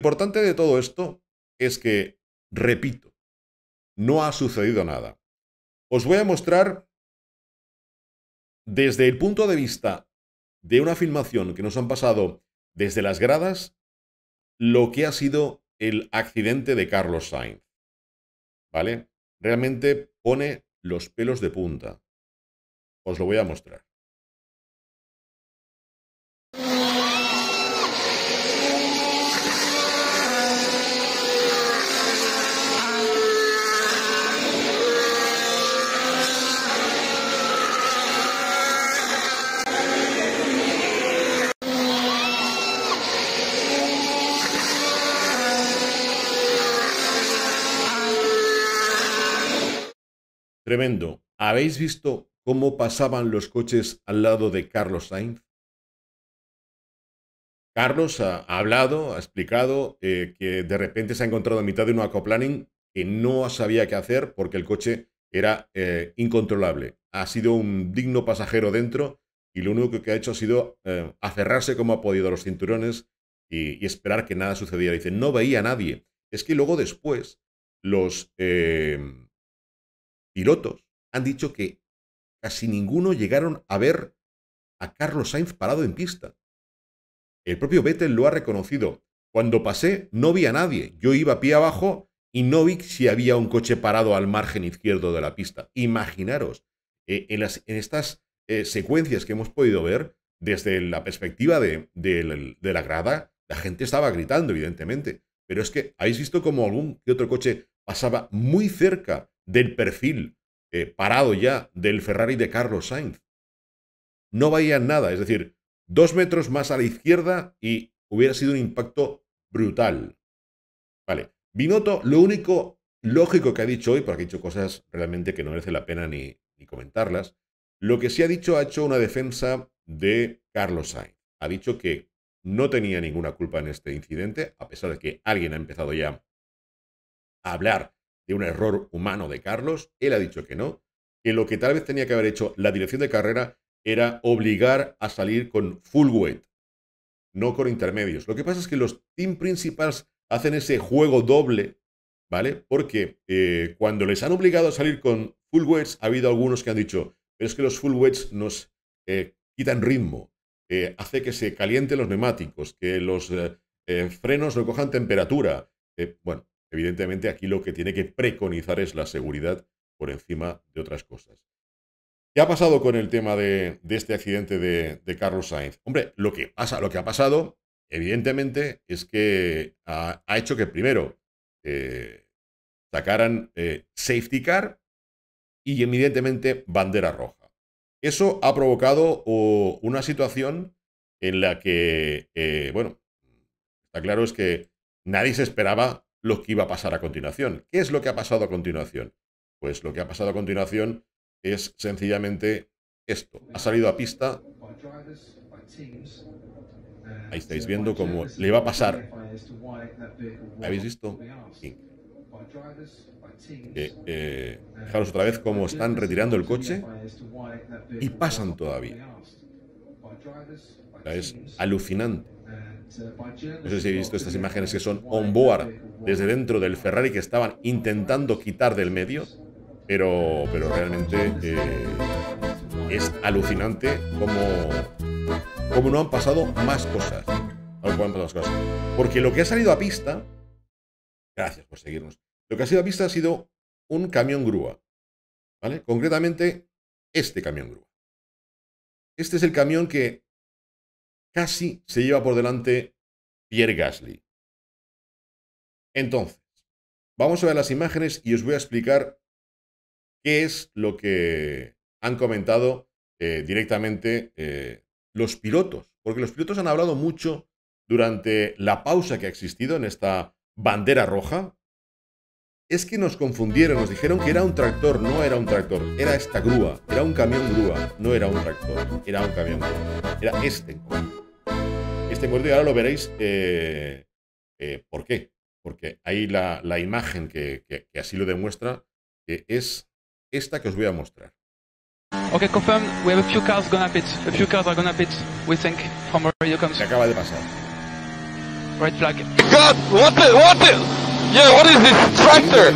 importante de todo esto es que, repito, no ha sucedido nada. Os voy a mostrar desde el punto de vista de una filmación que nos han pasado desde las gradas, lo que ha sido el accidente de Carlos Sainz. ¿Vale? Realmente pone los pelos de punta. Os lo voy a mostrar. tremendo. ¿Habéis visto cómo pasaban los coches al lado de Carlos Sainz? Carlos ha, hablado, ha explicado eh, que de repente se ha encontrado a mitad de un acoplaning que no sabía qué hacer porque el coche era eh, incontrolable. Ha sido un digno pasajero dentro y lo único que ha hecho ha sido eh, aferrarse como ha podido a los cinturones y, esperar que nada sucediera. Dice, no veía a nadie. Es que luego después los, pilotos han dicho que casi ninguno llegaron a ver a Carlos Sainz parado en pista. El propio Vettel lo ha reconocido. Cuando pasé no vi a nadie. Yo iba pie abajo y no vi si había un coche parado al margen izquierdo de la pista. Imaginaros, eh, en, las, en, estas eh, secuencias que hemos podido ver, desde la perspectiva de, la grada, la gente estaba gritando, evidentemente. Pero es que habéis visto como algún otro coche pasaba muy cerca del perfil eh, parado ya del Ferrari de Carlos Sainz. No veían nada, es decir, dos metros más a la izquierda y hubiera sido un impacto brutal. Vale, Binotto, lo único lógico que ha dicho hoy, porque ha dicho cosas realmente que no merece la pena ni, ni comentarlas, lo que sí ha dicho ha hecho una defensa de Carlos Sainz. Ha dicho que no tenía ninguna culpa en este incidente, a pesar de que alguien ha empezado ya a hablar de un error humano de Carlos, él ha dicho que no, que lo que tal vez tenía que haber hecho la dirección de carrera era obligar a salir con full weight, no con intermedios. Lo que pasa es que los team principals hacen ese juego doble, ¿vale? Porque eh, cuando les han obligado a salir con full weights, ha habido algunos que han dicho, pero es que los full weights nos eh, quitan ritmo, eh, hace que se calienten los neumáticos, que los frenos cojan temperatura. bueno, Evidentemente aquí lo que tiene que preconizar es la seguridad por encima de otras cosas. ¿Qué ha pasado con el tema de, este accidente de, Carlos Sainz? Hombre, lo que pasa, lo que ha pasado, evidentemente, es que ha, hecho que primero eh, sacaran eh, safety car y evidentemente bandera roja. Eso ha provocado una situación en la que, eh, bueno, está claro es que nadie se esperaba lo que iba a pasar a continuación. ¿Qué es lo que ha pasado a continuación? Pues lo que ha pasado a continuación es sencillamente esto. Ha salido a pista. Ahí estáis viendo cómo le va a pasar. ¿Habéis visto? Eh, fijaros otra vez cómo están retirando el coche y pasan todavía. Es alucinante. No sé si he visto estas imágenes que son on board desde dentro del Ferrari que estaban intentando quitar del medio, pero, pero realmente eh, es alucinante como, como no han pasado más cosas. Porque lo que ha salido a pista, gracias por seguirnos, lo que ha salido a pista ha sido un camión grúa. ¿Vale? Concretamente, este camión grúa. Este es el camión que casi se lleva por delante Pierre Gasly. Entonces, vamos a ver las imágenes y os voy a explicar qué es lo que han comentado eh, directamente eh, los pilotos, porque los pilotos han hablado mucho durante la pausa que ha existido en esta bandera roja, es que nos confundieron, nos dijeron que era un tractor, no era un tractor, era esta grúa, era un camión grúa, no era un tractor, era un camión grúa, era este encuentro. Este encuentro y ahora lo veréis eh, eh, por qué. Porque ahí la, imagen que, así lo demuestra que es esta que os voy a mostrar. Okay, confirm. We have a few cars gonna pit. A few cars are gonna pit. We think from acaba de pasar. Red flag. God, what the, what Yeah, what is tractor?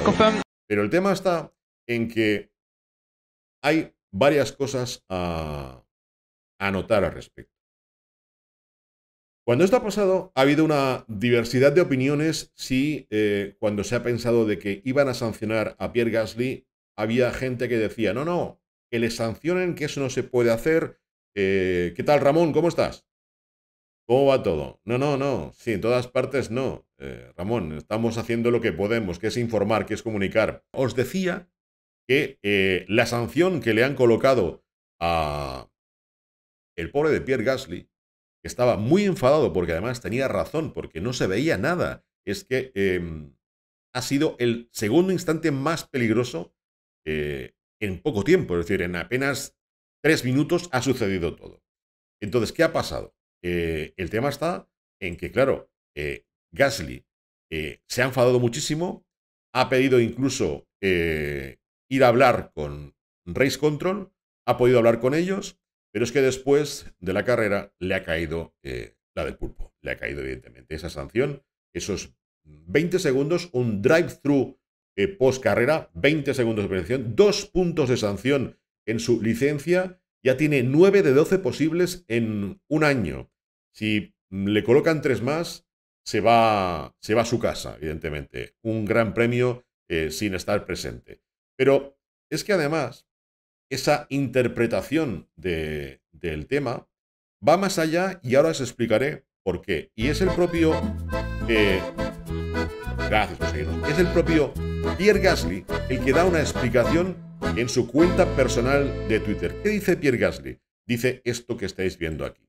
tractor Pero el tema está en que hay varias cosas a anotar al respecto. Cuando esto ha pasado, ha habido una diversidad de opiniones si eh, cuando se ha pensado de que iban a sancionar a Pierre Gasly, había gente que decía, no, no, que le sancionen, que eso no se puede hacer. Eh, ¿Qué tal, Ramón? ¿Cómo estás? ¿Cómo va todo? No, no, no. Sí, en todas partes no. Eh, Ramón, estamos haciendo lo que podemos, que es informar, que es comunicar. Os decía que eh, la sanción que le han colocado a el pobre de Pierre Gasly, que estaba muy enfadado porque además tenía razón, porque no se veía nada, es que em, ha sido el segundo instante más peligroso eh, en poco tiempo. Es decir, en apenas tres minutos ha sucedido todo. Entonces, ¿qué ha pasado? Eh, el tema está en que, claro, eh, Gasly eh, se ha enfadado muchísimo, ha pedido incluso ir a hablar con Race Control, ha podido hablar con ellos, pero es que después de la carrera le ha caído la del pulpo, le ha caído evidentemente esa sanción, esos 20 segundos, un drive-thru post carrera, 20 segundos de prevención, dos puntos de sanción en su licencia, ya tiene 9 de 12 posibles en un año. Si le colocan tres más, se va, se va a su casa, evidentemente. Un gran premio eh, sin estar presente. Pero es que además, esa interpretación del tema va más allá y ahora os explicaré por qué. Y es el propio... Eh, gracias José Es el propio Pierre Gasly el que da una explicación en su cuenta personal de Twitter. ¿Qué dice Pierre Gasly? Dice esto que estáis viendo aquí.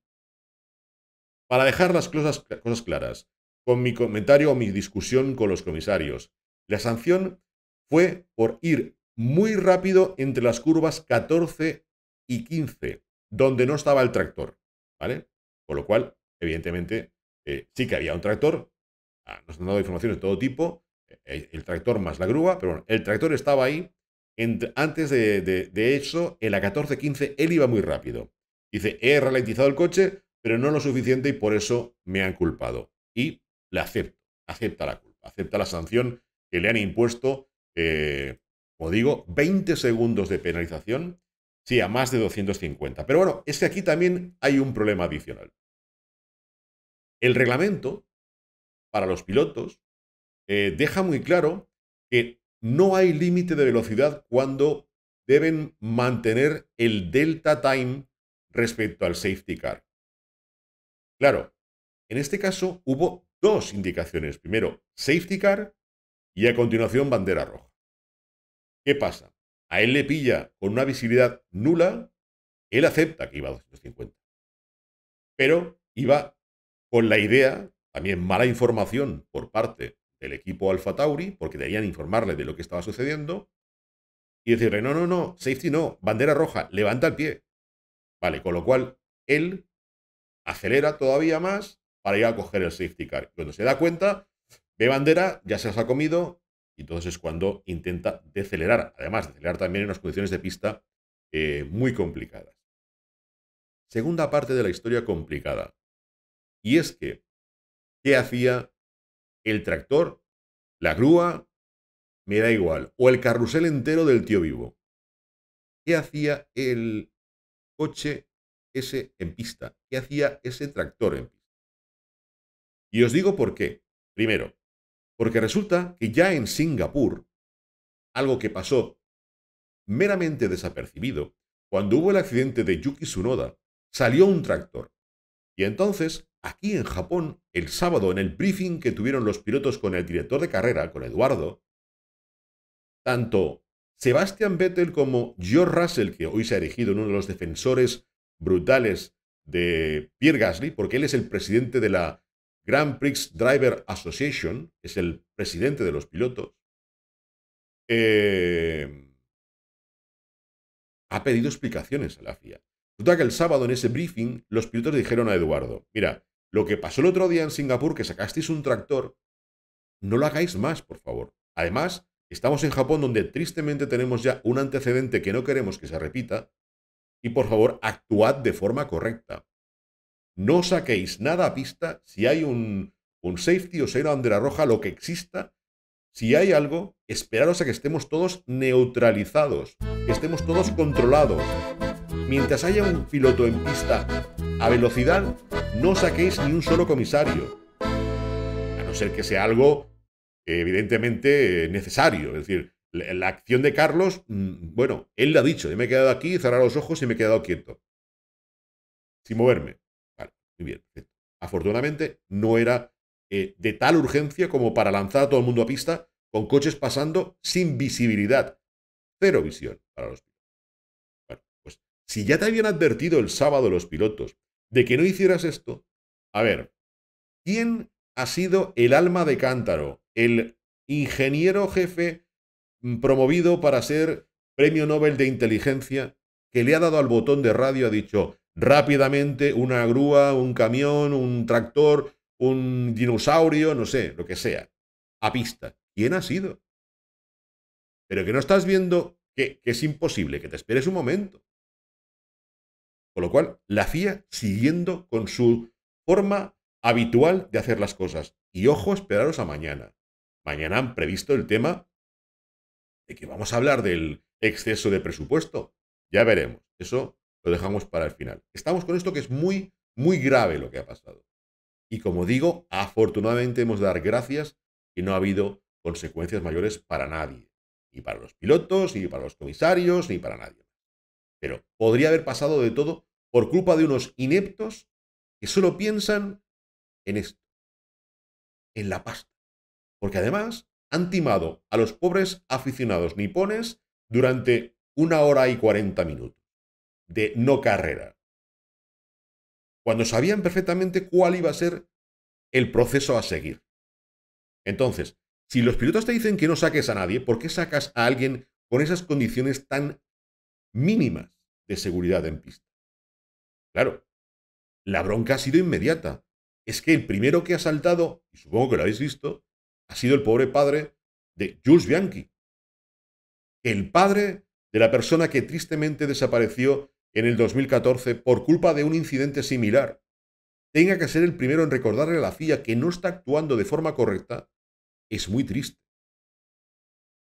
Para dejar las cosas, claras, con mi comentario o mi discusión con los comisarios, la sanción fue por ir muy rápido entre las curvas 14 y 15, donde no estaba el tractor, ¿vale? Con lo cual, evidentemente, eh, sí que había un tractor, ah, nos han dado informaciones de todo tipo, eh, el, tractor más la grúa, pero bueno, el tractor estaba ahí, antes de, de, eso, en la 14-15, él iba muy rápido. Dice, he ralentizado el coche pero no lo suficiente y por eso me han culpado. Y le acepto, acepta la culpa, acepta la sanción que le han impuesto, eh, como digo, 20 segundos de penalización, sí, a más de 250. Pero bueno, es que aquí también hay un problema adicional. El reglamento para los pilotos eh, deja muy claro que no hay límite de velocidad cuando deben mantener el delta time respecto al safety car. Claro, en este caso hubo dos indicaciones. Primero, safety car y a continuación bandera roja. ¿Qué pasa? A él le pilla con una visibilidad nula, él acepta que iba a 250. Pero iba con la idea, también mala información por parte del equipo Alfa Tauri, porque debían informarle de lo que estaba sucediendo, y decirle, no, no, no, safety no, bandera roja, levanta el pie. Vale, con lo cual él acelera todavía más para ir a coger el safety car. Cuando se da cuenta, ve bandera, ya se las ha comido, y entonces es cuando intenta decelerar. Además, decelerar también en unas condiciones de pista eh, muy complicadas. Segunda parte de la historia complicada. Y es que, ¿qué hacía el tractor, la grúa, me da igual, o el carrusel entero del tío vivo? ¿Qué hacía el coche ese en pista? ¿Qué hacía ese tractor en pista? Y os digo por qué. Primero, porque resulta que ya en Singapur, algo que pasó meramente desapercibido, cuando hubo el accidente de Yuki Tsunoda, salió un tractor. Y entonces, aquí en Japón, el sábado, en el briefing que tuvieron los pilotos con el director de carrera, con Eduardo, tanto Sebastian Vettel como George Russell, que hoy se ha erigido en uno de los defensores brutales de Pierre Gasly, porque él es el presidente de la Grand Prix Driver Association, es el presidente de los pilotos, eh, ha pedido explicaciones a la FIA. Resulta que el sábado en ese briefing los pilotos dijeron a Eduardo, mira, lo que pasó el otro día en Singapur, que sacasteis un tractor, no lo hagáis más, por favor. Además, estamos en Japón donde tristemente tenemos ya un antecedente que no queremos que se repita, y por favor actuad de forma correcta. No saquéis nada a pista si hay un, safety o sea una bandera roja, lo que exista. Si hay algo, esperaros a que estemos todos neutralizados, estemos todos controlados. Mientras haya un piloto en pista a velocidad, no saquéis ni un solo comisario. A no ser que sea algo evidentemente necesario. Es decir, la, acción de Carlos, mm, bueno, él le ha dicho, yo me he quedado aquí, cerrar los ojos y me he quedado quieto. Sin moverme. Vale, muy bien, Afortunadamente no era eh, de tal urgencia como para lanzar a todo el mundo a pista con coches pasando sin visibilidad. Cero visión para los pilotos. Bueno, pues si ya te habían advertido el sábado los pilotos de que no hicieras esto, a ver, ¿quién ha sido el alma de cántaro, el ingeniero jefe Mm, promovido para ser premio Nobel de Inteligencia, que le ha dado al botón de radio, ha dicho rápidamente una grúa, un camión, un tractor, un dinosaurio, no sé, lo que sea, a pista. ¿Quién ha sido? Pero que no estás viendo que, es imposible, que te esperes un momento. Con lo cual, la FIA siguiendo con su forma habitual de hacer las cosas. Y ojo, esperaros a mañana. Mañana han previsto el tema de que vamos a hablar del exceso de presupuesto. Ya veremos. Eso lo dejamos para el final. Estamos con esto que es muy, muy grave lo que ha pasado. Y como digo, afortunadamente hemos de dar gracias que no ha habido consecuencias mayores para nadie. Ni para los pilotos, ni para los comisarios, ni para nadie. Pero podría haber pasado de todo por culpa de unos ineptos que solo piensan en esto, en la pasta. Porque además han timado a los pobres aficionados nipones durante una hora y cuarenta minutos de no carrera, cuando sabían perfectamente cuál iba a ser el proceso a seguir. Entonces, si los pilotos te dicen que no saques a nadie, ¿por qué sacas a alguien con esas condiciones tan mínimas de seguridad en pista? Claro, la bronca ha sido inmediata. Es que el primero que ha saltado, y supongo que lo habéis visto, ha sido el pobre padre de Jules Bianchi, el padre de la persona que tristemente desapareció en el 2014 por culpa de un incidente similar, tenga que ser el primero en recordarle a la FIA que no está actuando de forma correcta, es muy triste.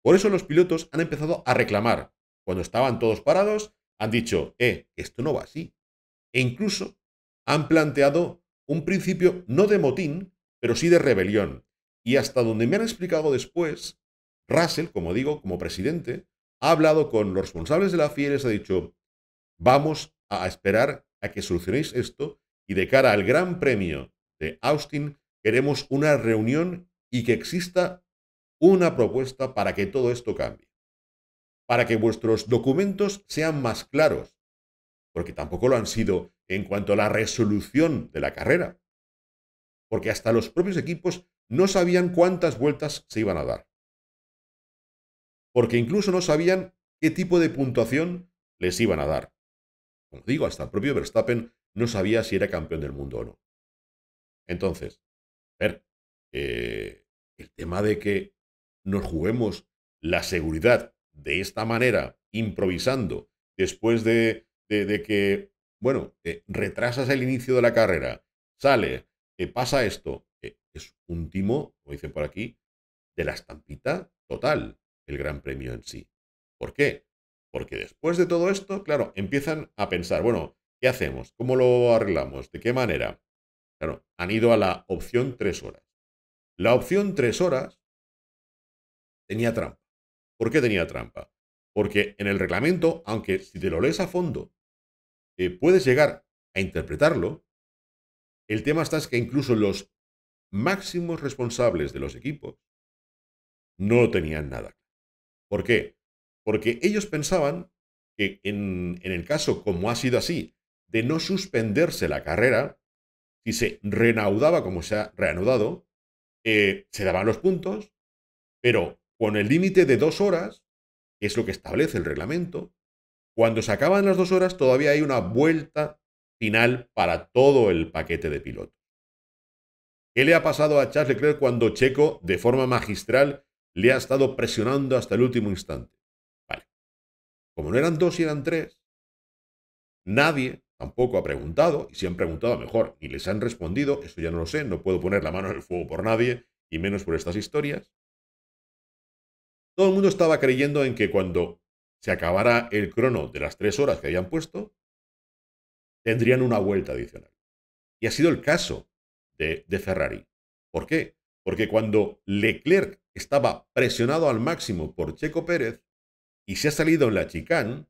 Por eso los pilotos han empezado a reclamar. Cuando estaban todos parados, han dicho, eh, esto no va así. E incluso han planteado un principio no de motín, pero sí de rebelión. Y hasta donde me han explicado después, Russell, como digo, como presidente, ha hablado con los responsables de la FIA y ha dicho, vamos a esperar a que solucionéis esto y de cara al Gran Premio de Austin queremos una reunión y que exista una propuesta para que todo esto cambie, para que vuestros documentos sean más claros, porque tampoco lo han sido en cuanto a la resolución de la carrera, porque hasta los propios equipos no sabían cuántas vueltas se iban a dar. Porque incluso no sabían qué tipo de puntuación les iban a dar. Como digo, hasta el propio Verstappen no sabía si era campeón del mundo o no. Entonces, a ver, eh, el tema de que nos juguemos la seguridad de esta manera, improvisando, después de, de, que, bueno, eh, retrasas el inicio de la carrera, sale, ¿Qué pasa esto? es un timo, como dicen por aquí, de la estampita total, el Gran Premio en sí. ¿Por qué? Porque después de todo esto, claro, empiezan a pensar, bueno, ¿qué hacemos? ¿Cómo lo arreglamos? ¿De qué manera? Claro, han ido a la opción tres horas. La opción tres horas tenía trampa. ¿Por qué tenía trampa? Porque en el reglamento, aunque si te lo lees a fondo, eh, puedes llegar a interpretarlo, el tema está es que incluso los máximos responsables de los equipos no tenían nada. ¿Por qué? Porque ellos pensaban que en, el caso, como ha sido así, de no suspenderse la carrera, si se reanudaba como se ha reanudado, eh, se daban los puntos, pero con el límite de dos horas, que es lo que establece el reglamento, cuando se acaban las dos horas todavía hay una vuelta final para todo el paquete de piloto. ¿Qué le ha pasado a Charles Leclerc cuando Checo, de forma magistral, le ha estado presionando hasta el último instante? Vale. Como no eran dos y eran tres, nadie tampoco ha preguntado, y si han preguntado mejor y les han respondido, eso ya no lo sé, no puedo poner la mano en el fuego por nadie, y menos por estas historias. Todo el mundo estaba creyendo en que cuando se acabara el crono de las tres horas que habían puesto, tendrían una vuelta adicional. Y ha sido el caso de, Ferrari. ¿Por qué? Porque cuando Leclerc estaba presionado al máximo por Checo Pérez y se ha salido en la chicane,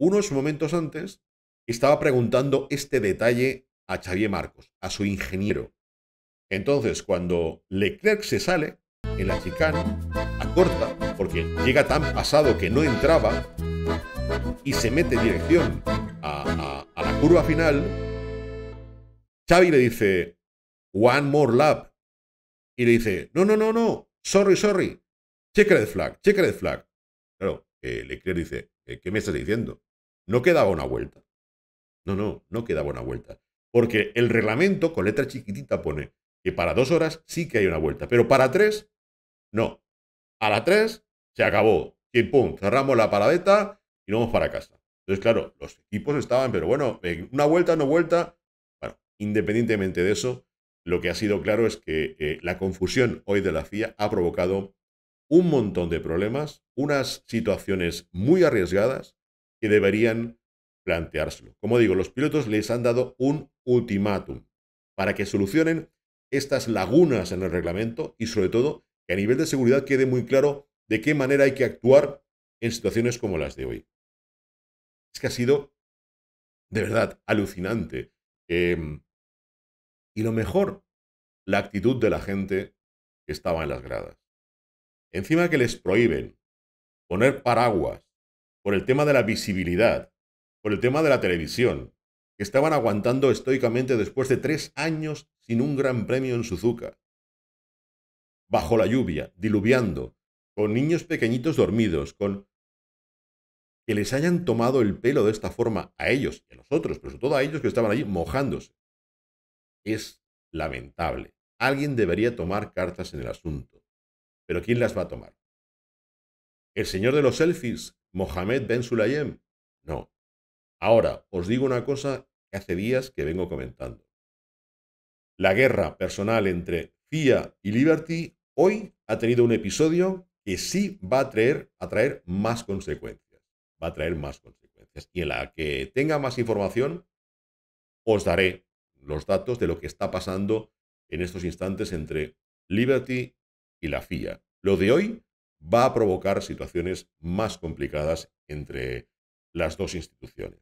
unos momentos antes estaba preguntando este detalle a Xavier Marcos, a su ingeniero. Entonces, cuando Leclerc se sale en la chicane, acorta, porque llega tan pasado que no entraba y se mete en dirección a, curva final, Xavi le dice, one more lap. Y le dice, no, no, no, no, sorry, sorry. Check red flag, check red flag. Claro, le dice, eh, ¿qué me estás diciendo? No queda una vuelta. No, no, no queda una vuelta. Porque el reglamento con letra chiquitita pone que para dos horas sí que hay una vuelta, pero para tres, no. A las tres se acabó. Y pum, cerramos la parabeta y vamos para casa. Entonces, claro, los equipos estaban, pero bueno, una vuelta, no vuelta. independientemente de eso, lo que ha sido claro es que eh, la confusión hoy de la FIA ha provocado un montón de problemas, unas situaciones muy arriesgadas que deberían planteárselo. Como digo, los pilotos les han dado un ultimátum para que solucionen estas lagunas en el reglamento y sobre todo que a nivel de seguridad quede muy claro de qué manera hay que actuar en situaciones como las de hoy. Es que ha sido de verdad alucinante. Em, y lo mejor, la actitud de la gente que estaba en las gradas. Encima que les prohíben poner paraguas por el tema de la visibilidad, por el tema de la televisión, que estaban aguantando estoicamente después de tres años sin un gran premio en Suzuka. Bajo la lluvia, diluviando, con niños pequeñitos dormidos, con que les hayan tomado el pelo de esta forma a ellos y a nosotros, pero sobre todo a ellos que estaban allí mojándose. Es lamentable. Alguien debería tomar cartas en el asunto. Pero ¿quién las va a tomar? ¿El señor de los selfies, Mohamed Ben Sulayem? No. Ahora, os digo una cosa que hace días que vengo comentando. La guerra personal entre FIA y Liberty hoy ha tenido un episodio que sí va a traer, a traer más consecuencias va a traer más consecuencias. Y en la que tenga más información, os daré los datos de lo que está pasando en estos instantes entre Liberty y la FIA. Lo de hoy va a provocar situaciones más complicadas entre las dos instituciones.